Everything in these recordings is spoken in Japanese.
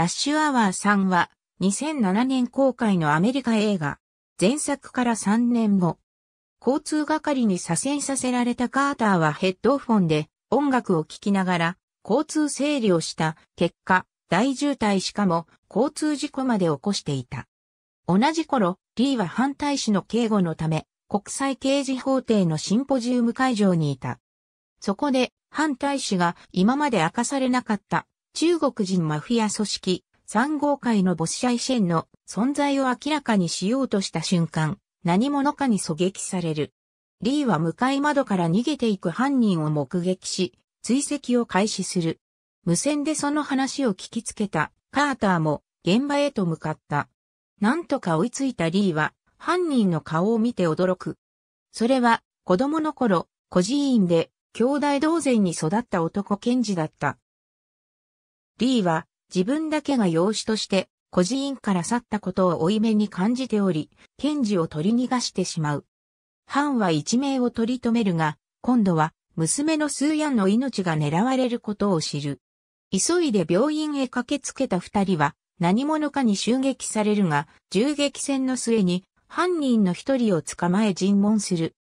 ラッシュアワー3は2007年公開のアメリカ映画。前作から3年後。交通係に左遷させられたカーターはヘッドフォンで音楽を聴きながら交通整理をした結果、大渋滞しかも交通事故まで起こしていた。同じ頃、リーは反対市の警護のため、国際刑事法廷のシンポジウム会場にいた。そこで、反対市が今まで明かされなかった中国人マフィア組織、三号会のボスシャイシェンの存在を明らかにしようとした瞬間、何者かに狙撃される。リーは向かい窓から逃げていく犯人を目撃し、追跡を開始する。無線でその話を聞きつけたカーターも現場へと向かった。なんとか追いついたリーは犯人の顔を見て驚く。それは子供の頃、孤児院で兄弟同然に育った男検事だったリーは自分だけが養子として孤児院から去ったことを負い目に感じており、ケンジを取り逃がしてしまう。ハンは一命を取り留めるが、今度は娘のスーヤンの命が狙われることを知る。急いで病院へ駆けつけた二人は何者かに襲撃されるが、銃撃戦の末に犯人の一人を捕まえ尋問する。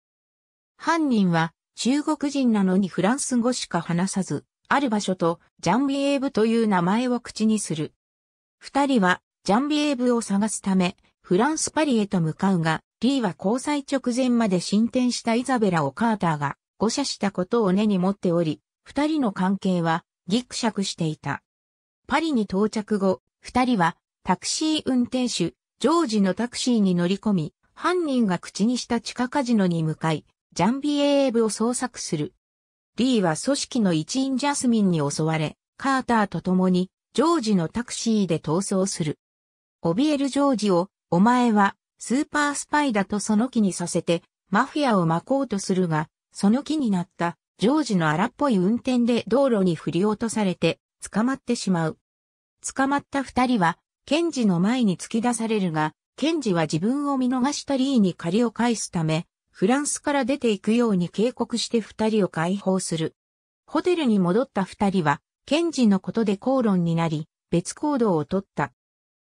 犯人は中国人なのにフランス語しか話さず、ある場所とジャンビエーブという名前を口にする。二人はジャンビエーブを探すため、フランスパリへと向かうが、リーは交際直前まで進展したイザベラをカーターが誤射したことを根に持っており、二人の関係はギクシャクしていた。パリに到着後、二人はタクシー運転手、ジョージのタクシーに乗り込み、犯人が口にした地下カジノに向かい、ジャンビエーブを捜索する。リーは組織の一員ジャスミンに襲われ、カーターと共に、ジョージのタクシーで逃走する。怯えるジョージを、お前は、スーパースパイだとその気にさせて、マフィアを巻こうとするが、その気になった、ジョージの荒っぽい運転で道路に振り落とされて、捕まってしまう。捕まった二人は、ケンジの前に突き出されるが、ケンジは自分を見逃したリーに借りを返すため、フランスから出ていくように警告して二人を解放する。ホテルに戻った二人は、ケンジのことで口論になり、別行動をとった。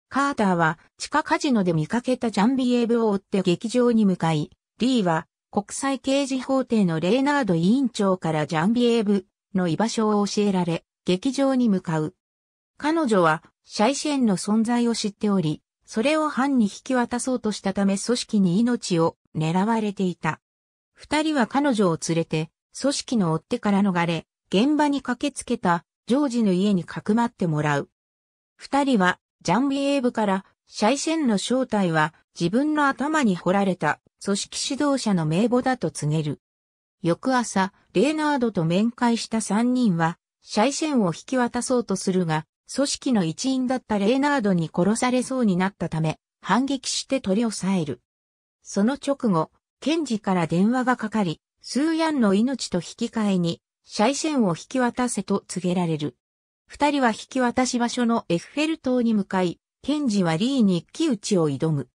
カーターは地下カジノで見かけたジャンビエーブを追って劇場に向かい、リーは国際刑事法廷のレーナード委員長からジャンビエーブの居場所を教えられ、劇場に向かう。彼女はシャイシェンの存在を知っており、それを犯に引き渡そうとしたため組織に命を狙われていた。二人は彼女を連れて、組織の追っ手から逃れ、現場に駆けつけたジョージの家にかくまってもらう。二人はジャンビエーブからシャイシェンの正体は自分の頭に掘られた組織指導者の名簿だと告げる。翌朝、レーナードと面会した三人は、シャイシェンを引き渡そうとするが、組織の一員だったレーナードに殺されそうになったため、反撃して取り押さえる。その直後、ケンジから電話がかかり、スーヤンの命と引き換えに、シャイシェンを引き渡せと告げられる。二人は引き渡し場所のエッフェル塔に向かい、ケンジはリーに木打ちを挑む。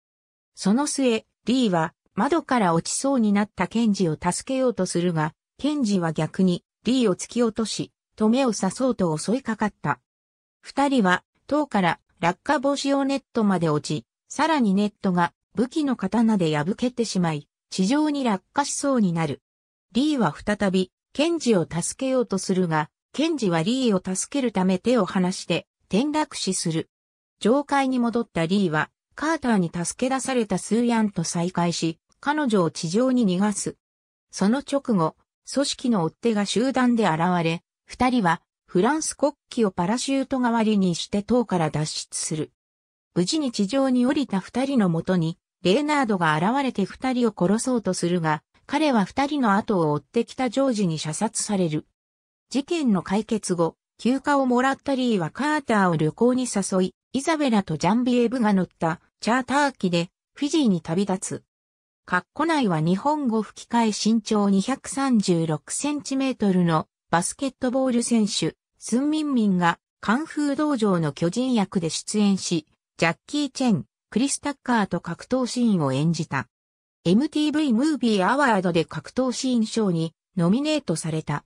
その末、リーは窓から落ちそうになったケンジを助けようとするが、ケンジは逆にリーを突き落とし、止めを刺そうと襲いかかった。二人は塔から落下防止用ネットまで落ち、さらにネットが武器の刀で破けてしまい、地上に落下しそうになる。リーは再び、ケンジを助けようとするが、ケンジはリーを助けるため手を離して転落死する。上階に戻ったリーは、カーターに助け出されたスーヤンと再会し、彼女を地上に逃がす。その直後、組織の追っ手が集団で現れ、二人はフランス国旗をパラシュート代わりにして塔から脱出する。無事に地上に降りた二人のもとに、レーナードが現れて二人を殺そうとするが、彼は二人の後を追ってきたジョージに射殺される。事件の解決後、休暇をもらったリーはカーターを旅行に誘い、イザベラとジャンビエブが乗ったチャーター機でフィジーに旅立つ。カッコ内は日本語吹き替え身長2 3 6トルのバスケットボール選手、スンミンミンがカンフー道場の巨人役で出演し、ジャッキー・チェン、クリス・タッカーと格闘シーンを演じた。MTV ムービーアワードで格闘シーン賞にノミネートされた。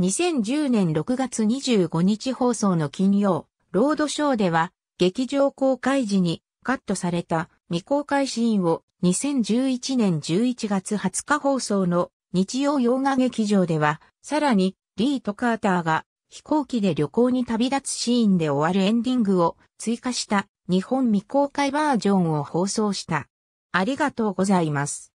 2010年6月25日放送の金曜、ロードショーでは、劇場公開時にカットされた未公開シーンを2011年11月20日放送の日曜洋画劇場では、さらにリート・カーターが飛行機で旅行に旅立つシーンで終わるエンディングを追加した日本未公開バージョンを放送した。ありがとうございます。